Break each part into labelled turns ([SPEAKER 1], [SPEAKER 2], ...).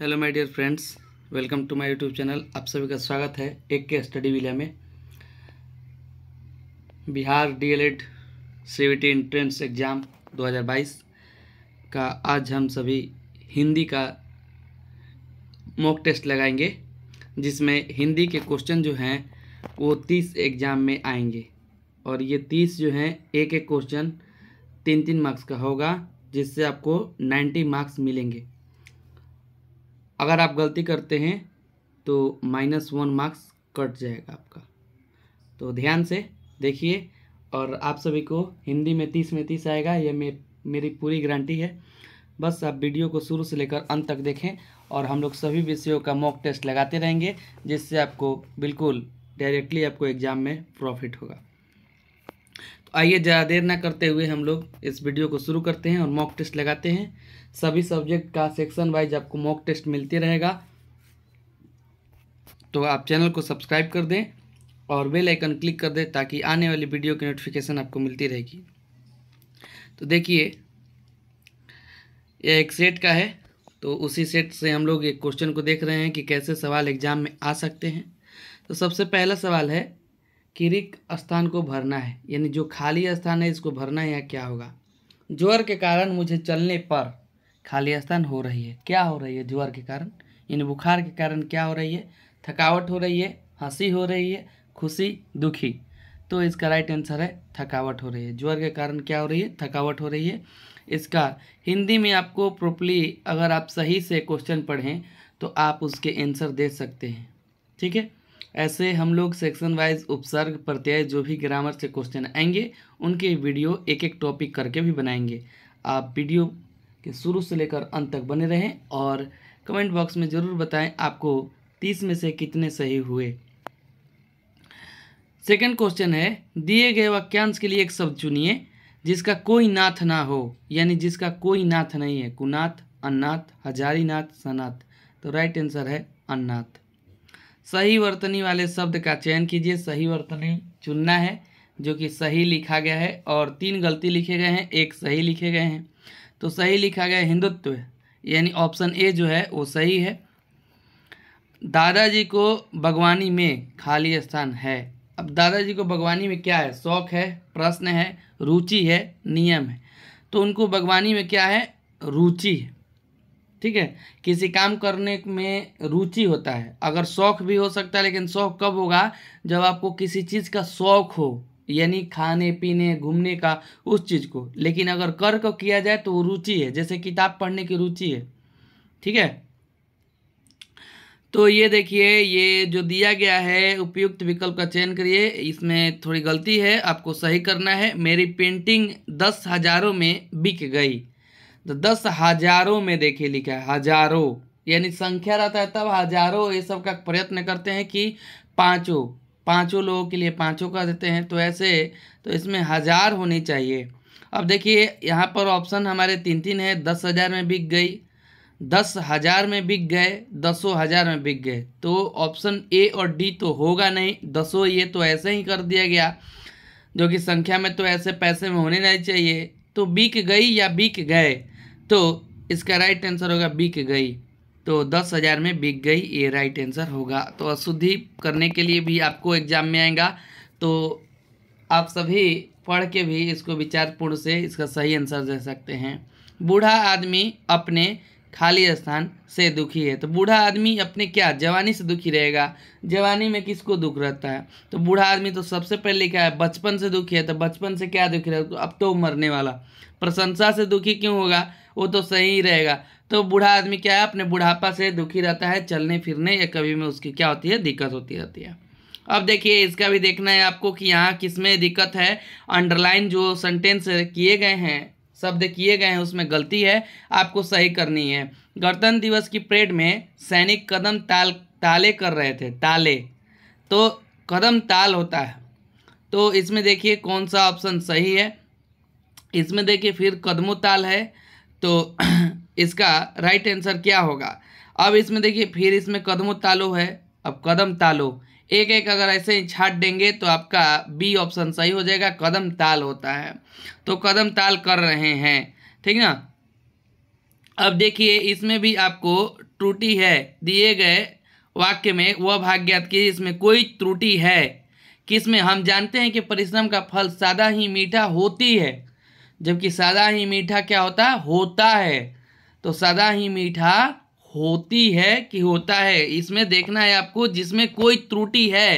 [SPEAKER 1] hello my dear friends welcome to my YouTube channel आप सभी का स्वागत है एक के स्टडी विला में Bihar DElEd L entrance exam 2022 का आज हम सभी हिंदी का मॉक टेस्ट लगाएंगे जिसमें हिंदी के क्वेश्चन जो हैं वो 30 एग्ज़ाम में आएंगे और ये 30 जो हैं एक एक क्वेश्चन तीन तीन मार्क्स का होगा जिससे आपको नाइन्टी मार्क्स मिलेंगे अगर आप गलती करते हैं तो माइनस वन मार्क्स कट जाएगा आपका तो ध्यान से देखिए और आप सभी को हिंदी में तीस में तीस आएगा यह मे, मेरी पूरी गारंटी है बस आप वीडियो को शुरू से लेकर अंत तक देखें और हम लोग सभी विषयों का मॉक टेस्ट लगाते रहेंगे जिससे आपको बिल्कुल डायरेक्टली आपको एग्ज़ाम में प्रॉफिट होगा तो आइए ज़्यादा देर ना करते हुए हम लोग इस वीडियो को शुरू करते हैं और मॉक टेस्ट लगाते हैं सभी सब्जेक्ट का सेक्शन वाइज आपको मॉक टेस्ट मिलते रहेगा तो आप चैनल को सब्सक्राइब कर दें और बेल आइकन क्लिक कर दें ताकि आने वाली वीडियो की नोटिफिकेशन आपको मिलती रहेगी तो देखिए यह एक सेट का है तो उसी सेट से हम लोग एक क्वेश्चन को देख रहे हैं कि कैसे सवाल एग्ज़ाम में आ सकते हैं तो सबसे पहला सवाल है किरिक स्थान को भरना है यानी जो खाली स्थान है इसको भरना है या क्या होगा ज्वर के कारण मुझे चलने पर खाली स्थान हो रही है क्या हो रही है ज्वर के कारण यानी बुखार के कारण क्या हो रही है थकावट हो रही है हंसी हो रही है खुशी दुखी तो इसका राइट आंसर है थकावट हो रही है ज्वर के कारण क्या हो रही है थकावट हो रही है इसका हिंदी में आपको प्रॉपरली अगर आप सही से क्वेश्चन पढ़ें तो आप उसके आंसर दे सकते हैं ठीक है ऐसे हम लोग सेक्शन वाइज उपसर्ग प्रत्यय जो भी ग्रामर से क्वेश्चन आएंगे उनके वीडियो एक एक टॉपिक करके भी बनाएंगे आप वीडियो के शुरू से लेकर अंत तक बने रहें और कमेंट बॉक्स में ज़रूर बताएं आपको तीस में से कितने सही हुए सेकंड क्वेश्चन है दिए गए वाक्यांश के लिए एक शब्द चुनिए जिसका कोई नाथ ना हो यानी जिसका कोई नाथ नहीं है कुनाथ अन्नाथ हजारी नाथ सनाथ तो राइट आंसर है अन्नाथ सही वर्तनी वाले शब्द का चयन कीजिए सही वर्तनी चुनना है जो कि सही लिखा गया है और तीन गलती लिखे गए हैं एक सही लिखे गए हैं तो सही लिखा गया हिंदुत्व यानी ऑप्शन ए जो है वो सही है दादाजी को बागवानी में खाली स्थान है अब दादाजी को बागवानी में क्या है शौक है प्रश्न है रुचि है नियम है तो उनको बागवानी में क्या है रुचि है ठीक है किसी काम करने में रुचि होता है अगर शौक भी हो सकता है लेकिन शौक कब होगा जब आपको किसी चीज़ का शौक हो यानी खाने पीने घूमने का उस चीज़ को लेकिन अगर कर को किया जाए तो वो रुचि है जैसे किताब पढ़ने की रुचि है ठीक है तो ये देखिए ये जो दिया गया है उपयुक्त विकल्प का चयन करिए इसमें थोड़ी गलती है आपको सही करना है मेरी पेंटिंग दस हज़ारों में बिक गई तो दस हजारों में देखिए लिखा है हजारों यानी संख्या रहता है तब हजारों ये सब का प्रयत्न करते हैं कि पाँचों पाँचों लोगों के लिए पाँचों का देते हैं तो ऐसे तो इसमें हजार होनी चाहिए अब देखिए यहाँ पर ऑप्शन हमारे तीन तीन है दस हज़ार में बिक गई दस हज़ार में बिक गए दसों हज़ार में बिक गए तो ऑप्शन ए और डी तो होगा नहीं दसों ये तो ऐसे ही कर दिया गया जो कि संख्या में तो ऐसे पैसे में होने नहीं चाहिए तो बिक गई या बिक गए तो इसका राइट आंसर होगा बिक गई तो दस हज़ार में बिक गई ये राइट आंसर होगा तो अशुद्धि करने के लिए भी आपको एग्जाम में आएगा तो आप सभी पढ़ के भी इसको विचारपूर्ण से इसका सही आंसर दे सकते हैं बूढ़ा आदमी अपने खाली स्थान से दुखी है तो बूढ़ा आदमी अपने क्या जवानी से दुखी रहेगा जवानी में किसको दुख रहता है तो बूढ़ा आदमी तो सबसे पहले क्या है बचपन से दुखी है तो बचपन से क्या दुखी रहेगा तो अब तो मरने वाला प्रशंसा से दुखी क्यों होगा वो तो सही ही रहेगा तो बूढ़ा आदमी क्या है अपने बुढ़ापा से दुखी रहता है चलने फिरने या कभी में उसकी क्या होती है दिक्कत होती रहती है अब देखिए इसका भी देखना है आपको कि यहाँ किस में दिक्कत है अंडरलाइन जो सेंटेंस किए गए हैं शब्द किए गए हैं उसमें गलती है आपको सही करनी है गणतंत्र दिवस की परेड में सैनिक कदम ताल ताले कर रहे थे ताले तो कदम ताल होता है तो इसमें देखिए कौन सा ऑप्शन सही है इसमें देखिए फिर कदमो ताल है तो इसका राइट आंसर क्या होगा अब इसमें देखिए फिर इसमें कदमो तालो है अब कदम तालो एक एक अगर ऐसे ही छाट देंगे तो आपका बी ऑप्शन सही हो जाएगा कदम ताल होता है तो कदम ताल कर रहे हैं ठीक ना अब देखिए इसमें भी आपको त्रुटि है दिए गए वाक्य में वह भाग्यात कीजिए इसमें कोई त्रुटि है किस में हम जानते हैं कि परिश्रम का फल सादा ही मीठा होती है जबकि सादा ही मीठा क्या होता होता है तो सादा ही मीठा होती है कि होता है इसमें देखना है आपको जिसमें कोई त्रुटि है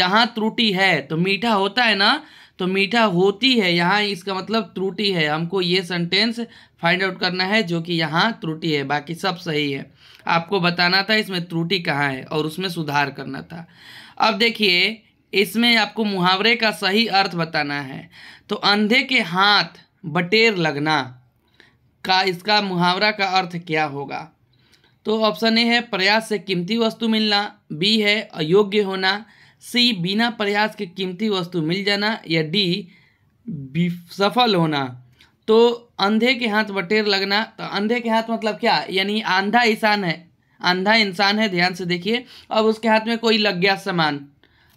[SPEAKER 1] जहाँ त्रुटि है तो मीठा होता है ना तो मीठा होती है यहाँ इसका मतलब त्रुटि है हमको ये सेंटेंस फाइंड आउट करना है जो कि यहाँ त्रुटि है बाकी सब सही है आपको बताना था इसमें त्रुटि कहाँ है और उसमें सुधार करना था अब देखिए इसमें आपको मुहावरे का सही अर्थ बताना है तो अंधे के हाथ बटेर लगना का इसका मुहावरा का अर्थ क्या होगा तो ऑप्शन ए है प्रयास से कीमती वस्तु मिलना बी है अयोग्य होना सी बिना प्रयास के कीमती वस्तु मिल जाना या डी सफल होना तो अंधे के हाथ बटेर लगना तो अंधे के हाथ मतलब क्या यानी आंधा इंसान है आंधा इंसान है ध्यान से देखिए अब उसके हाथ में कोई लग गया सामान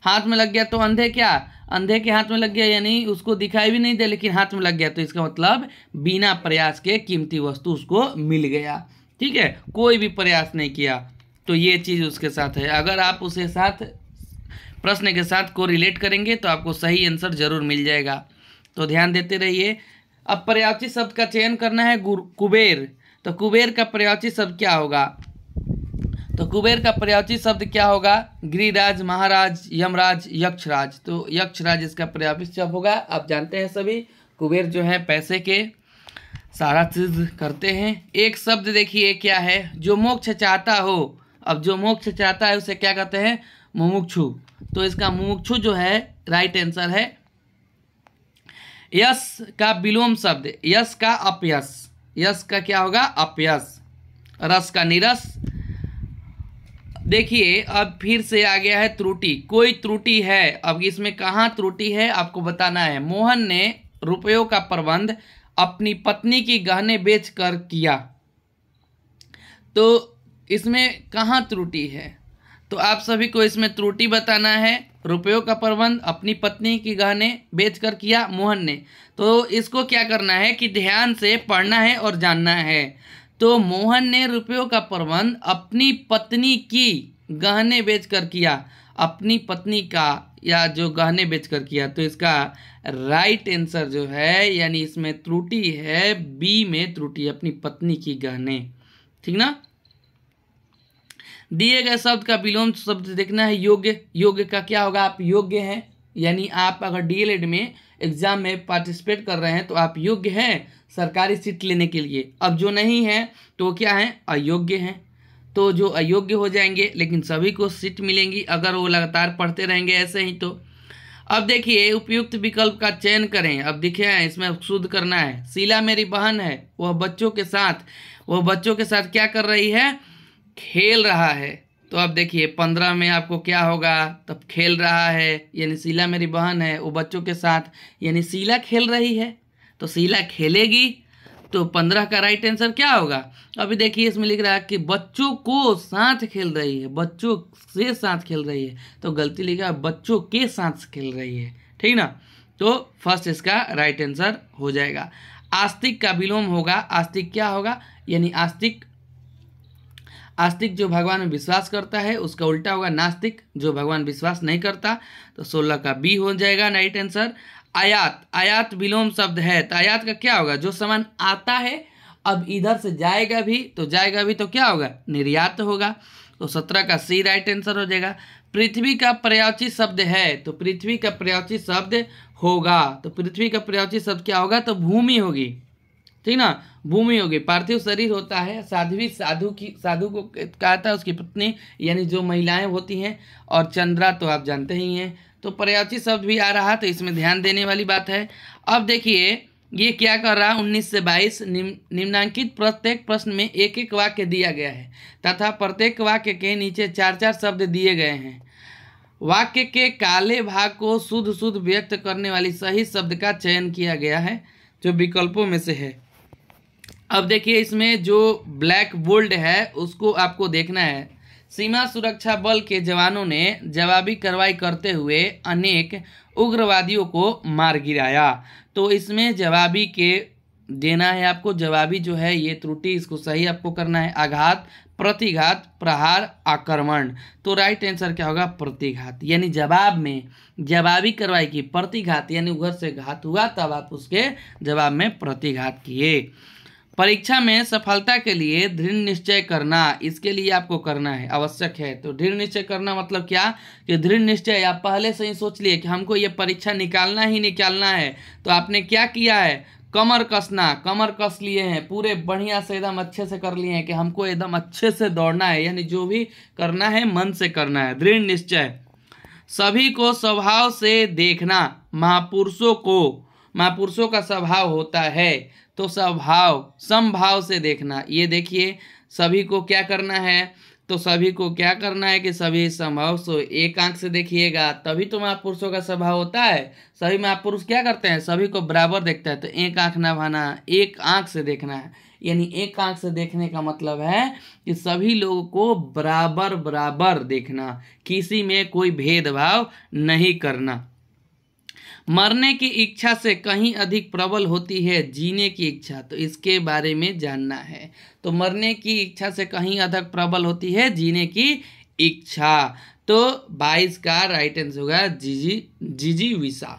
[SPEAKER 1] हाथ में लग गया तो अंधे क्या अंधे के हाथ में लग गया यानी उसको दिखाई भी नहीं दे लेकिन हाथ में लग गया तो इसका मतलब बिना प्रयास के कीमती वस्तु उसको मिल गया ठीक है कोई भी प्रयास नहीं किया तो ये चीज़ उसके साथ है अगर आप उसे साथ प्रश्न के साथ को रिलेट करेंगे तो आपको सही आंसर जरूर मिल जाएगा तो ध्यान देते रहिए अब पर्याप्ति शब्द का चयन करना है कुबेर तो कुबेर का पर्याप्ति शब्द क्या होगा तो कुबेर का पर्याप्ति शब्द क्या होगा गिरिराज महाराज यमराज यक्षराज तो यक्षराज इसका पर्याप्ति शब्द होगा आप जानते हैं सभी कुबेर जो है पैसे के सारा चीज़ करते हैं एक शब्द देखिए क्या है जो मोक्ष चाहता हो अब जो मोक्ष चाहता है उसे क्या कहते हैं मुमुक्षु तो इसका मुमुक्षु जो है राइट आंसर है यस का विलोम शब्द यस का अपयस यस का क्या होगा अपयस रस का निरस देखिए अब फिर से आ गया है त्रुटि कोई त्रुटि है अब इसमें कहाँ त्रुटि है आपको बताना है मोहन ने रुपयों का प्रबंध अपनी पत्नी की गहने बेच कर किया तो इसमें कहाँ त्रुटि है तो आप सभी को इसमें त्रुटि बताना है रुपयों का प्रबंध अपनी पत्नी की गहने बेचकर किया मोहन ने तो इसको क्या करना है कि ध्यान से पढ़ना है और जानना है तो मोहन ने रुपयों का प्रबंध अपनी पत्नी की गहने बेचकर किया अपनी पत्नी का या जो गहने बेचकर किया तो इसका राइट आंसर जो है यानी इसमें त्रुटि है बी में त्रुटि अपनी पत्नी की गहने ठीक ना दिए गए शब्द का विलोम शब्द देखना है योग्य योग्य का क्या होगा आप योग्य हैं यानी आप अगर डीएलएड में एग्जाम में पार्टिसिपेट कर रहे हैं तो आप योग्य हैं सरकारी सीट लेने के लिए अब जो नहीं है तो क्या है अयोग्य हैं तो जो अयोग्य हो जाएंगे लेकिन सभी को सीट मिलेंगी अगर वो लगातार पढ़ते रहेंगे ऐसे ही तो अब देखिए उपयुक्त विकल्प का चयन करें अब दिखे हैं इसमें शुद्ध करना है शीला मेरी बहन है वह बच्चों के साथ वह बच्चों के साथ क्या कर रही है खेल रहा है तो अब देखिए पंद्रह में आपको क्या होगा तब खेल रहा है यानी शीला मेरी बहन है वो बच्चों के साथ यानी शीला खेल रही है तो शीला खेलेगी तो पंद्रह का राइट आंसर क्या होगा अभी देखिए इसमें लिख रहा है कि बच्चों को साथ खेल रही है बच्चों से साथ खेल रही है तो गलती लिखा है बच्चों के साथ खेल रही है ठीक ना तो फर्स्ट इसका राइट आंसर हो जाएगा आस्तिक का विलोम होगा आस्तिक क्या होगा यानी आस्तिक आस्तिक जो भगवान में विश्वास करता है उसका उल्टा होगा नास्तिक जो भगवान विश्वास नहीं करता तो सोलह का बी हो जाएगा राइट आंसर आयात आयात विलोम शब्द है तो आयात का क्या होगा जो सामान आता है अब इधर से जाएगा भी तो जाएगा भी तो क्या होगा निर्यात होगा तो सत्रह का सी राइट आंसर हो जाएगा पृथ्वी का पर्याची शब्द है तो पृथ्वी का पर्याची शब्द होगा तो पृथ्वी का पर्याची शब्द क्या होगा तो भूमि होगी ठीक ना भूमि होगी पार्थिव शरीर होता है साध्वी साधु की साधु को कहता है उसकी पत्नी यानी जो महिलाएं होती हैं और चंद्रा तो आप जानते ही हैं तो पर्यायवाची शब्द भी आ रहा तो इसमें ध्यान देने वाली बात है अब देखिए ये क्या कर रहा है उन्नीस से बाईस निम, निम्नांकित प्रत्येक प्रश्न में एक एक वाक्य दिया गया है तथा प्रत्येक वाक्य के नीचे चार चार शब्द दिए गए हैं वाक्य के काले भाग को शुद्ध शुद्ध व्यक्त करने वाली सही शब्द का चयन किया गया है जो विकल्पों में से है अब देखिए इसमें जो ब्लैक बोल्ड है उसको आपको देखना है सीमा सुरक्षा बल के जवानों ने जवाबी कार्रवाई करते हुए अनेक उग्रवादियों को मार गिराया तो इसमें जवाबी के देना है आपको जवाबी जो है ये त्रुटि इसको सही आपको करना है आघात प्रतिघात प्रहार आक्रमण तो राइट आंसर क्या होगा प्रतिघात यानी जवाब में जवाबी कार्रवाई की प्रतिघात यानी उधर से घात हुआ तब आप उसके जवाब में प्रतिघात किए परीक्षा में सफलता के लिए दृढ़ निश्चय करना इसके लिए आपको करना है आवश्यक है तो दृढ़ निश्चय करना मतलब क्या कि दृढ़ निश्चय आप पहले से ही सोच लिए कि हमको ये परीक्षा निकालना ही निकालना है तो आपने क्या किया है कमर कसना कमर कस लिए हैं पूरे बढ़िया से एकदम अच्छे से कर लिए हैं कि हमको एकदम अच्छे से दौड़ना है यानी जो भी करना है मन से करना है दृढ़ निश्चय सभी को स्वभाव से देखना महापुरुषों को महापुरुषों का स्वभाव होता है तो स्वभाव समभाव से देखना ये देखिए सभी को क्या करना है तो सभी को क्या करना है कि सभी संभव सो एक आंख से देखिएगा तभी तो महापुरुषों का स्वभाव होता है सभी महापुरुष क्या करते हैं सभी को बराबर देखता है तो एक आंख ना भाना एक आंख से देखना है यानी एक आंख से देखने का मतलब है कि सभी लोगों को बराबर बराबर देखना किसी में कोई भेदभाव नहीं करना मरने की इच्छा से कहीं अधिक प्रबल होती है जीने की इच्छा तो इसके बारे में जानना है तो मरने की इच्छा से कहीं अधिक प्रबल होती है जीने की इच्छा तो 22 का राइट आंसर होगा जीजी जीजी विसा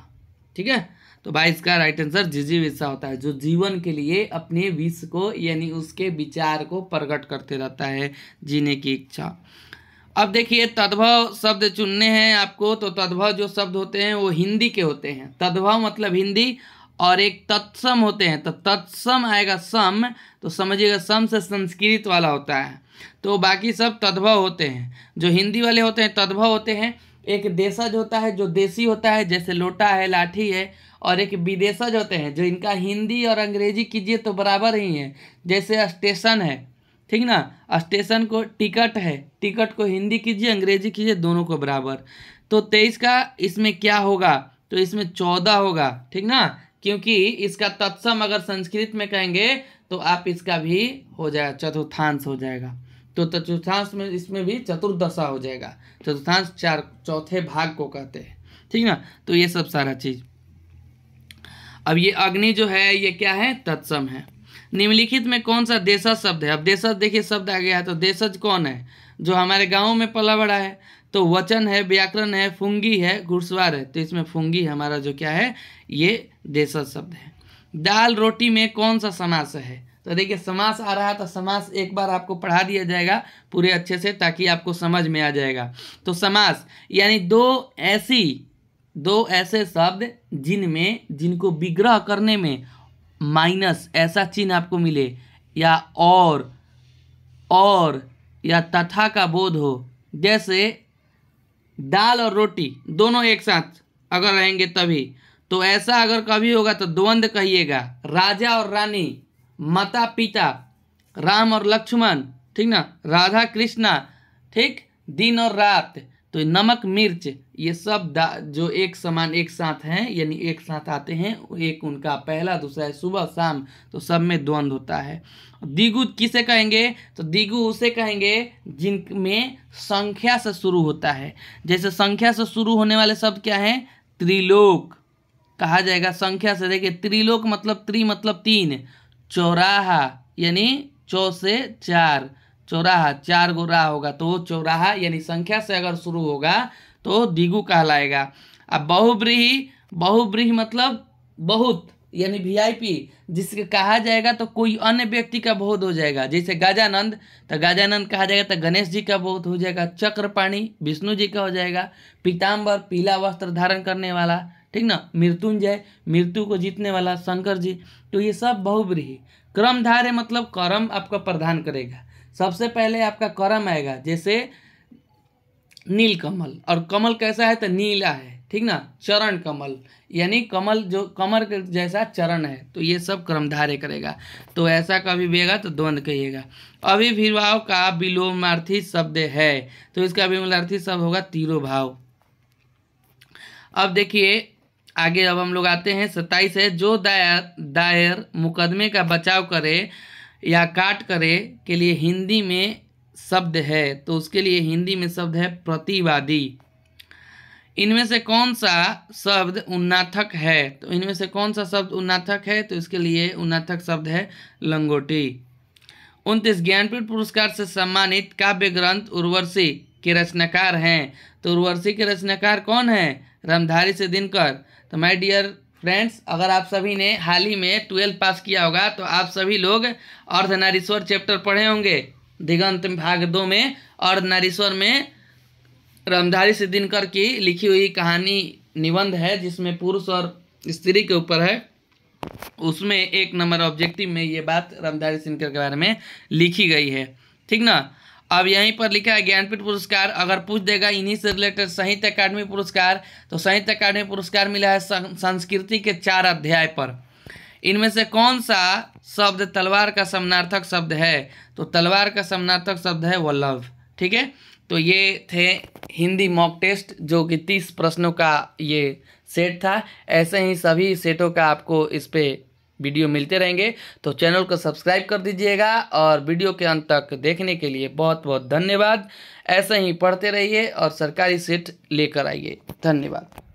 [SPEAKER 1] ठीक है तो 22 का राइट आंसर जीजी विसा होता है जो जीवन के लिए अपने विष को यानी उसके विचार को प्रकट करते रहता है जीने की इच्छा अब देखिए तद्भव शब्द चुनने हैं आपको तो तद्भव जो शब्द होते हैं वो हिंदी के होते हैं तद्भव मतलब हिंदी और एक तत्सम होते हैं तो तत्सम आएगा सम तो समझिएगा सम से संस्कृत वाला होता है तो बाकी सब तद्भव होते हैं जो हिंदी वाले होते हैं तद्भव होते हैं एक देशज होता है जो देसी होता है जैसे लोटा है लाठी है और एक विदेशज होते हैं जो इनका हिंदी और अंग्रेजी कीजिए तो बराबर ही है जैसे स्टेशन है ठीक ना स्टेशन को टिकट है टिकट को हिंदी कीजिए अंग्रेजी कीजिए दोनों को बराबर तो तेईस का इसमें क्या होगा तो इसमें चौदह होगा ठीक ना क्योंकि इसका तत्सम अगर संस्कृत में कहेंगे तो आप इसका भी हो जाएगा चतुर्थांश हो जाएगा तो चतुर्थांश में इसमें भी चतुर्दशा हो जाएगा चतुर्थांश चार चौथे भाग को कहते हैं ठीक ना तो ये सब सारा चीज़ अब ये अग्नि जो है ये क्या है तत्सम है निम्नलिखित में कौन सा देशज शब्द है अब देशज देखिए शब्द आ गया तो देशज कौन है जो हमारे गाँव में पला बड़ा है तो वचन है व्याकरण है फुंगी है घुड़सवार है तो इसमें फुंगी हमारा जो क्या है ये देशज शब्द है दाल रोटी में कौन सा समास है तो देखिए समास आ रहा है तो समास एक बार आपको पढ़ा दिया जाएगा पूरे अच्छे से ताकि आपको समझ में आ जाएगा तो समास यानी दो ऐसी दो ऐसे शब्द जिनमें जिनको विग्रह करने में माइनस ऐसा चिन्ह आपको मिले या और और या तथा का बोध हो जैसे दाल और रोटी दोनों एक साथ अगर रहेंगे तभी तो ऐसा अगर कभी होगा तो द्वंद्व कहिएगा राजा और रानी माता पिता राम और लक्ष्मण ठीक ना राधा कृष्णा ठीक दिन और रात तो नमक मिर्च ये सब जो एक समान एक साथ हैं यानी एक साथ आते हैं एक उनका पहला दूसरा है सुबह शाम तो सब में द्वंद्व होता है दिगु किसे कहेंगे तो दिगु उसे कहेंगे जिनमें संख्या से शुरू होता है जैसे संख्या से शुरू होने वाले शब्द क्या हैं त्रिलोक कहा जाएगा संख्या से देखिए त्रिलोक मतलब त्रि मतलब तीन चौराहा यानी चौ से चार चौराहा चार गो राह होगा तो चौराहा यानी संख्या से अगर शुरू होगा तो दिगु कहलाएगा अब बहुब्रीही बहुब्रीही मतलब बहुत यानी वीआईपी जिसके कहा जाएगा तो कोई अन्य व्यक्ति का बोध हो जाएगा जैसे गजानंद तो गजानंद कहा जाएगा तो गणेश जी का बोध हो जाएगा चक्रपाणी विष्णु जी का हो जाएगा पीताम्बर पीला वस्त्र धारण करने वाला ठीक ना मृत्युंजय मृत्यु को जीतने वाला शंकर जी तो ये सब बहुब्रीही क्रम धारे मतलब कर्म आपका प्रदान करेगा सबसे पहले आपका कर्म आएगा जैसे नील कमल और कमल कैसा है तो नीला है ठीक ना चरण कमल यानी कमल जो कमर जैसा चरण है तो ये सब कर्मधारे करेगा तो ऐसा कभी बेगा तो द्वंद कहिएगा अभी अभिभाव का विलोमार्थी शब्द है तो इसका विमलार्थी शब्द होगा तीरो भाव अब देखिए आगे अब हम लोग आते हैं सत्ताईस है जो दायर दायर मुकदमे का बचाव करे या काट करे के लिए हिंदी में शब्द है तो उसके लिए हिंदी में शब्द है प्रतिवादी इनमें से कौन सा शब्द उन्नाथक है तो इनमें से कौन सा शब्द उन्नाथक है तो इसके लिए उन्नाथक शब्द है लंगोटी उनतीस ज्ञानपीठ पुरस्कार से सम्मानित काव्य ग्रंथ उर्वशी के रचनाकार हैं तो उर्वशी के रचनाकार कौन हैं रामधारी से दिनकर तो माय डियर फ्रेंड्स अगर आप सभी ने हाल ही में ट्वेल्थ पास किया होगा तो आप सभी लोग अर्धनारीश्वर चैप्टर पढ़े होंगे दिगंत भाग दो में अर्धनारीश्वर में रमधारी से दिनकर की लिखी हुई कहानी निबंध है जिसमें पुरुष और स्त्री के ऊपर है उसमें एक नंबर ऑब्जेक्टिव में ये बात रमधारी सिंह के बारे में लिखी गई है ठीक ना अब यहीं पर लिखा है ज्ञानपीठ पुरस्कार अगर पूछ देगा इन्हीं से रिलेटेड साहित्य अकादमी पुरस्कार तो साहित्य अकादमी पुरस्कार मिला है संस्कृति के चार अध्याय पर इनमें से कौन सा शब्द तलवार का समानार्थक शब्द है तो तलवार का समानार्थक शब्द है वल्लभ ठीक है तो ये थे हिंदी मॉक टेस्ट जो कि तीस प्रश्नों का ये सेट था ऐसे ही सभी सेटों का आपको इस पर वीडियो मिलते रहेंगे तो चैनल को सब्सक्राइब कर दीजिएगा और वीडियो के अंत तक देखने के लिए बहुत बहुत धन्यवाद ऐसे ही पढ़ते रहिए और सरकारी सीट लेकर आइए धन्यवाद